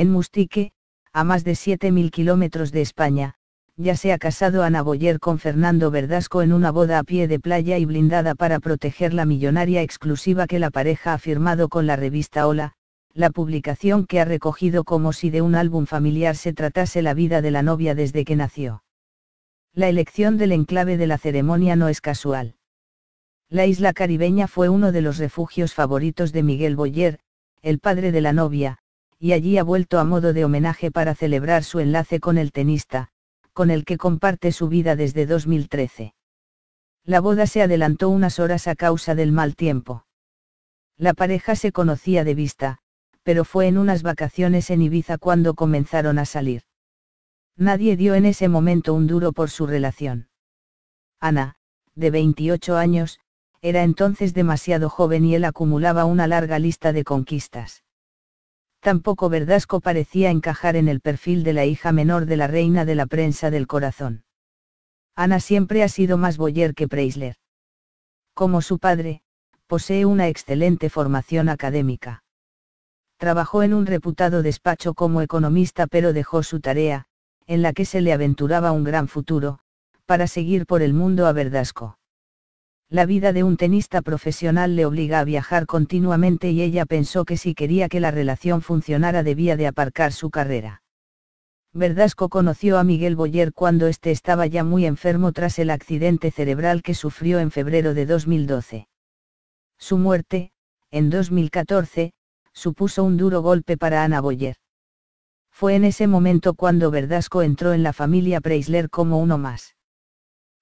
En Mustique, a más de 7.000 kilómetros de España, ya se ha casado Ana Boyer con Fernando Verdasco en una boda a pie de playa y blindada para proteger la millonaria exclusiva que la pareja ha firmado con la revista Hola, la publicación que ha recogido como si de un álbum familiar se tratase la vida de la novia desde que nació. La elección del enclave de la ceremonia no es casual. La isla caribeña fue uno de los refugios favoritos de Miguel Boyer, el padre de la novia, y allí ha vuelto a modo de homenaje para celebrar su enlace con el tenista, con el que comparte su vida desde 2013. La boda se adelantó unas horas a causa del mal tiempo. La pareja se conocía de vista, pero fue en unas vacaciones en Ibiza cuando comenzaron a salir. Nadie dio en ese momento un duro por su relación. Ana, de 28 años, era entonces demasiado joven y él acumulaba una larga lista de conquistas tampoco Verdasco parecía encajar en el perfil de la hija menor de la reina de la prensa del corazón. Ana siempre ha sido más Boyer que Preisler. Como su padre, posee una excelente formación académica. Trabajó en un reputado despacho como economista pero dejó su tarea, en la que se le aventuraba un gran futuro, para seguir por el mundo a Verdasco. La vida de un tenista profesional le obliga a viajar continuamente y ella pensó que si quería que la relación funcionara debía de aparcar su carrera. Verdasco conoció a Miguel Boyer cuando éste estaba ya muy enfermo tras el accidente cerebral que sufrió en febrero de 2012. Su muerte, en 2014, supuso un duro golpe para Ana Boyer. Fue en ese momento cuando Verdasco entró en la familia Preisler como uno más.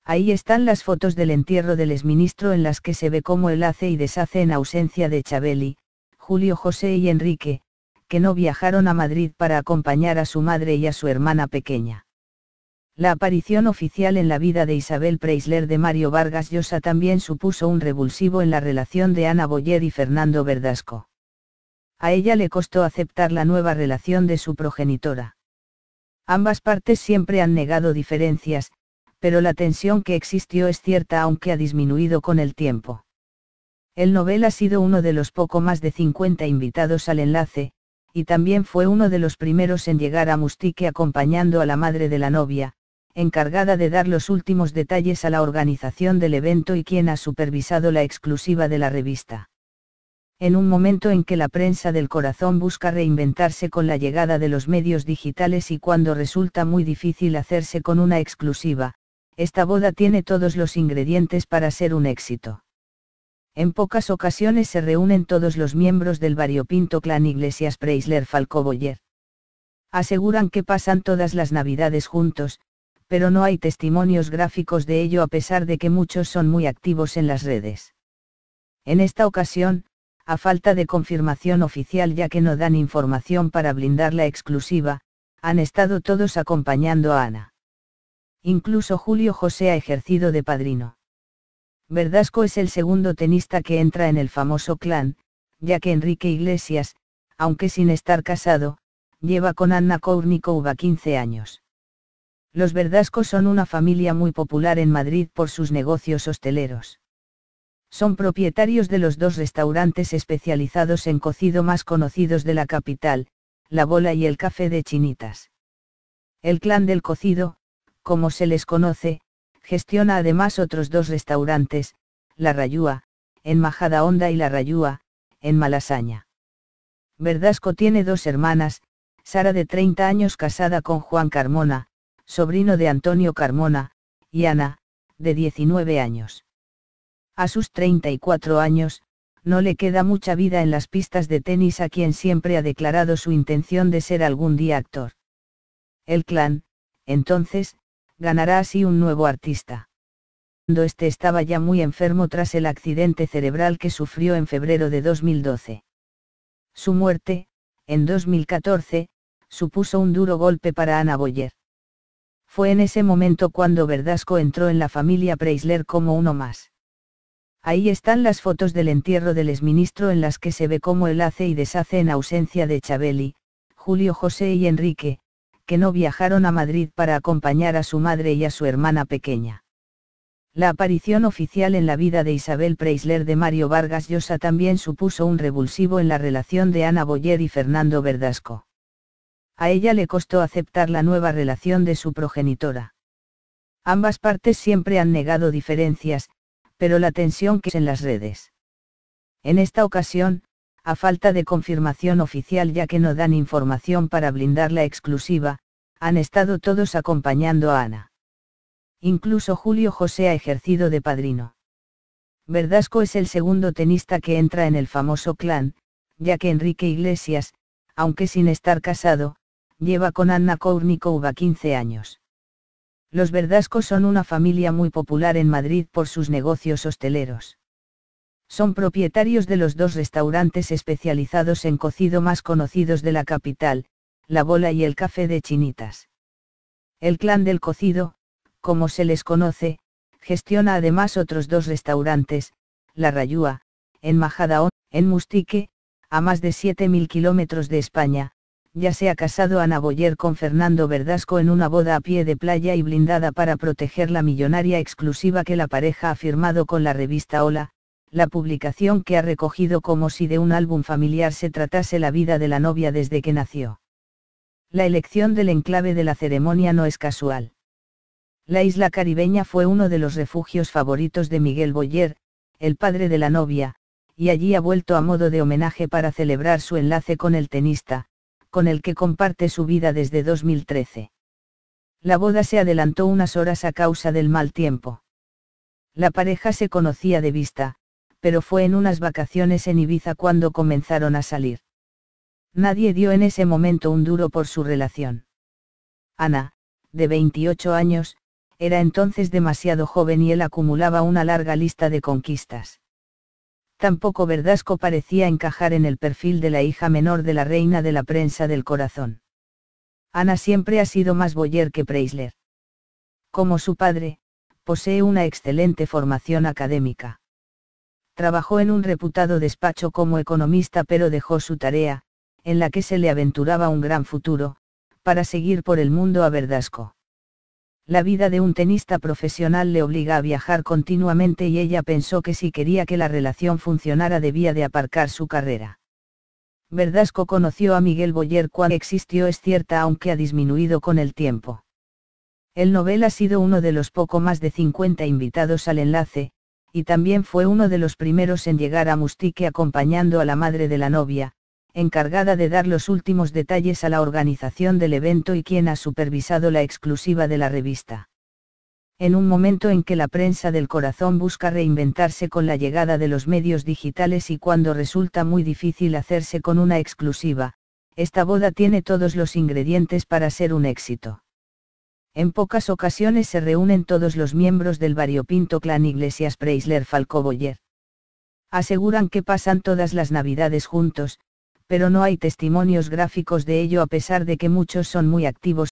Ahí están las fotos del entierro del exministro en las que se ve cómo él hace y deshace en ausencia de Chabeli, Julio José y Enrique, que no viajaron a Madrid para acompañar a su madre y a su hermana pequeña. La aparición oficial en la vida de Isabel Preisler de Mario Vargas Llosa también supuso un revulsivo en la relación de Ana Boyer y Fernando Verdasco. A ella le costó aceptar la nueva relación de su progenitora. Ambas partes siempre han negado diferencias, pero la tensión que existió es cierta aunque ha disminuido con el tiempo. El novel ha sido uno de los poco más de 50 invitados al enlace, y también fue uno de los primeros en llegar a Mustique acompañando a la madre de la novia, encargada de dar los últimos detalles a la organización del evento y quien ha supervisado la exclusiva de la revista. En un momento en que la prensa del corazón busca reinventarse con la llegada de los medios digitales y cuando resulta muy difícil hacerse con una exclusiva, esta boda tiene todos los ingredientes para ser un éxito. En pocas ocasiones se reúnen todos los miembros del variopinto clan Iglesias Preisler Falcoboyer. Aseguran que pasan todas las navidades juntos, pero no hay testimonios gráficos de ello a pesar de que muchos son muy activos en las redes. En esta ocasión, a falta de confirmación oficial ya que no dan información para blindar la exclusiva, han estado todos acompañando a Ana. Incluso Julio José ha ejercido de padrino. Verdasco es el segundo tenista que entra en el famoso clan, ya que Enrique Iglesias, aunque sin estar casado, lleva con Anna Kournikova 15 años. Los Verdasco son una familia muy popular en Madrid por sus negocios hosteleros. Son propietarios de los dos restaurantes especializados en cocido más conocidos de la capital, La Bola y el Café de Chinitas. El clan del cocido, como se les conoce, gestiona además otros dos restaurantes, La Rayúa, en Majada Honda y La Rayúa, en Malasaña. Verdasco tiene dos hermanas, Sara de 30 años casada con Juan Carmona, sobrino de Antonio Carmona, y Ana, de 19 años. A sus 34 años, no le queda mucha vida en las pistas de tenis a quien siempre ha declarado su intención de ser algún día actor. El clan, entonces, ganará así un nuevo artista. Do este estaba ya muy enfermo tras el accidente cerebral que sufrió en febrero de 2012. Su muerte, en 2014, supuso un duro golpe para Ana Boyer. Fue en ese momento cuando Verdasco entró en la familia Preisler como uno más. Ahí están las fotos del entierro del exministro en las que se ve cómo él hace y deshace en ausencia de Chabeli, Julio José y Enrique, que no viajaron a Madrid para acompañar a su madre y a su hermana pequeña. La aparición oficial en la vida de Isabel Preisler de Mario Vargas Llosa también supuso un revulsivo en la relación de Ana Boyer y Fernando Verdasco. A ella le costó aceptar la nueva relación de su progenitora. Ambas partes siempre han negado diferencias, pero la tensión que es en las redes. En esta ocasión, a falta de confirmación oficial ya que no dan información para blindar la exclusiva, han estado todos acompañando a Ana. Incluso Julio José ha ejercido de padrino. Verdasco es el segundo tenista que entra en el famoso clan, ya que Enrique Iglesias, aunque sin estar casado, lleva con Anna Kournikova 15 años. Los Verdasco son una familia muy popular en Madrid por sus negocios hosteleros. Son propietarios de los dos restaurantes especializados en cocido más conocidos de la capital, La Bola y el Café de Chinitas. El clan del cocido, como se les conoce, gestiona además otros dos restaurantes, La Rayúa, en Majadaón, en Mustique, a más de 7.000 kilómetros de España, ya se ha casado Ana Boyer con Fernando Verdasco en una boda a pie de playa y blindada para proteger la millonaria exclusiva que la pareja ha firmado con la revista Hola, la publicación que ha recogido como si de un álbum familiar se tratase la vida de la novia desde que nació. La elección del enclave de la ceremonia no es casual. La isla caribeña fue uno de los refugios favoritos de Miguel Boyer, el padre de la novia, y allí ha vuelto a modo de homenaje para celebrar su enlace con el tenista, con el que comparte su vida desde 2013. La boda se adelantó unas horas a causa del mal tiempo. La pareja se conocía de vista, pero fue en unas vacaciones en Ibiza cuando comenzaron a salir. Nadie dio en ese momento un duro por su relación. Ana, de 28 años, era entonces demasiado joven y él acumulaba una larga lista de conquistas. Tampoco Verdasco parecía encajar en el perfil de la hija menor de la reina de la prensa del corazón. Ana siempre ha sido más Boyer que Preisler. Como su padre, posee una excelente formación académica. Trabajó en un reputado despacho como economista pero dejó su tarea, en la que se le aventuraba un gran futuro, para seguir por el mundo a verdasco. La vida de un tenista profesional le obliga a viajar continuamente y ella pensó que si quería que la relación funcionara debía de aparcar su carrera. Verdasco conoció a Miguel Boyer cuando existió es cierta aunque ha disminuido con el tiempo. El novel ha sido uno de los poco más de 50 invitados al enlace, y también fue uno de los primeros en llegar a Mustique acompañando a la madre de la novia, encargada de dar los últimos detalles a la organización del evento y quien ha supervisado la exclusiva de la revista. En un momento en que la prensa del corazón busca reinventarse con la llegada de los medios digitales y cuando resulta muy difícil hacerse con una exclusiva, esta boda tiene todos los ingredientes para ser un éxito. En pocas ocasiones se reúnen todos los miembros del variopinto clan Iglesias Preisler Falcoboyer. Aseguran que pasan todas las navidades juntos, pero no hay testimonios gráficos de ello a pesar de que muchos son muy activos